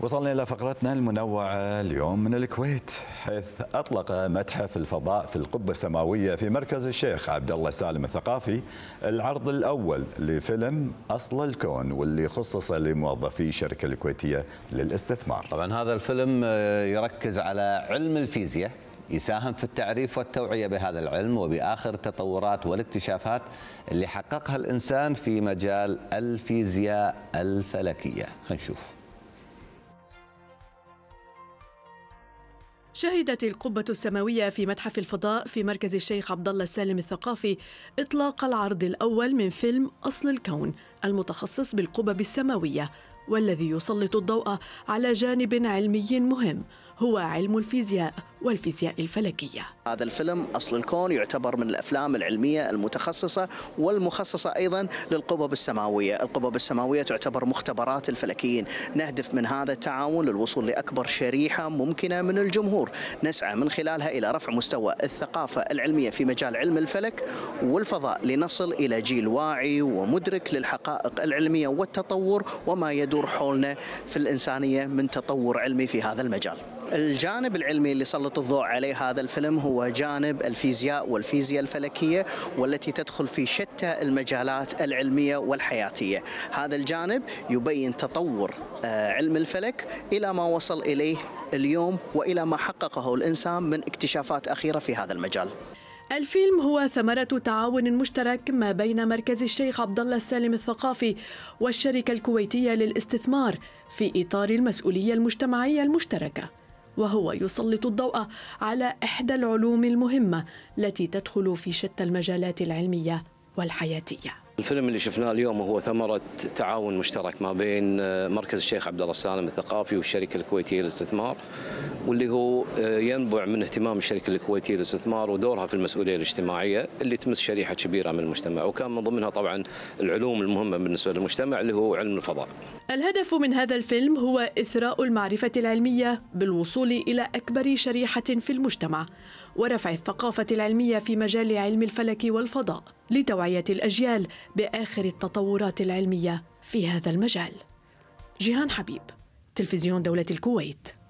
وصلنا إلى فقرتنا المنوعة اليوم من الكويت حيث أطلق متحف الفضاء في القبة السماوية في مركز الشيخ عبد الله سالم الثقافي العرض الأول لفيلم أصل الكون واللي خصص لموظفي الشركة الكويتية للاستثمار طبعا هذا الفيلم آه، يركز على علم الفيزياء يساهم في التعريف والتوعية بهذا العلم وبآخر التطورات والاكتشافات اللي حققها الإنسان في مجال الفيزياء الفلكية هنشوف شهدت القبة السماوية في متحف الفضاء في مركز الشيخ عبد الله السالم الثقافي إطلاق العرض الأول من فيلم أصل الكون المتخصص بالقبب السماوية والذي يسلط الضوء على جانب علمي مهم هو علم الفيزياء والفيزياء الفلكية هذا الفيلم أصل الكون يعتبر من الأفلام العلمية المتخصصة والمخصصة أيضا للقبب السماوية القبب السماوية تعتبر مختبرات الفلكيين نهدف من هذا التعاون للوصول لأكبر شريحة ممكنة من الجمهور نسعى من خلالها إلى رفع مستوى الثقافة العلمية في مجال علم الفلك والفضاء لنصل إلى جيل واعي ومدرك للحقائق العلمية والتطور وما يدور حولنا في الإنسانية من تطور علمي في هذا المجال الجانب العلمي اللي سلط الضوء عليه هذا الفيلم هو جانب الفيزياء والفيزياء الفلكية والتي تدخل في شتى المجالات العلمية والحياتية هذا الجانب يبين تطور آه، علم الفلك إلى ما وصل إليه اليوم وإلى ما حققه الإنسان من اكتشافات أخيرة في هذا المجال الفيلم هو ثمرة تعاون مشترك ما بين مركز الشيخ عبد الله السالم الثقافي والشركة الكويتية للاستثمار في إطار المسؤولية المجتمعية المشتركة وهو يسلط الضوء على إحدى العلوم المهمة التي تدخل في شتى المجالات العلمية والحياتيه الفيلم اللي شفناه اليوم هو ثمرة تعاون مشترك ما بين آه، مركز الشيخ عبد الله السالم الثقافي والشركة الكويتية للاستثمار واللي هو آه، ينبع من اهتمام الشركة الكويتية للاستثمار ودورها في المسؤولية الاجتماعية اللي تمس شريحة كبيرة من المجتمع وكان من ضمنها طبعا العلوم المهمة بالنسبة للمجتمع اللي هو علم الفضاء الهدف من هذا الفيلم هو إثراء المعرفة العلمية بالوصول إلى أكبر شريحة في المجتمع ورفع الثقافة العلمية في مجال علم الفلك والفضاء لتوعية الأجيال باخر التطورات العلميه في هذا المجال. جيهان حبيب تلفزيون دوله الكويت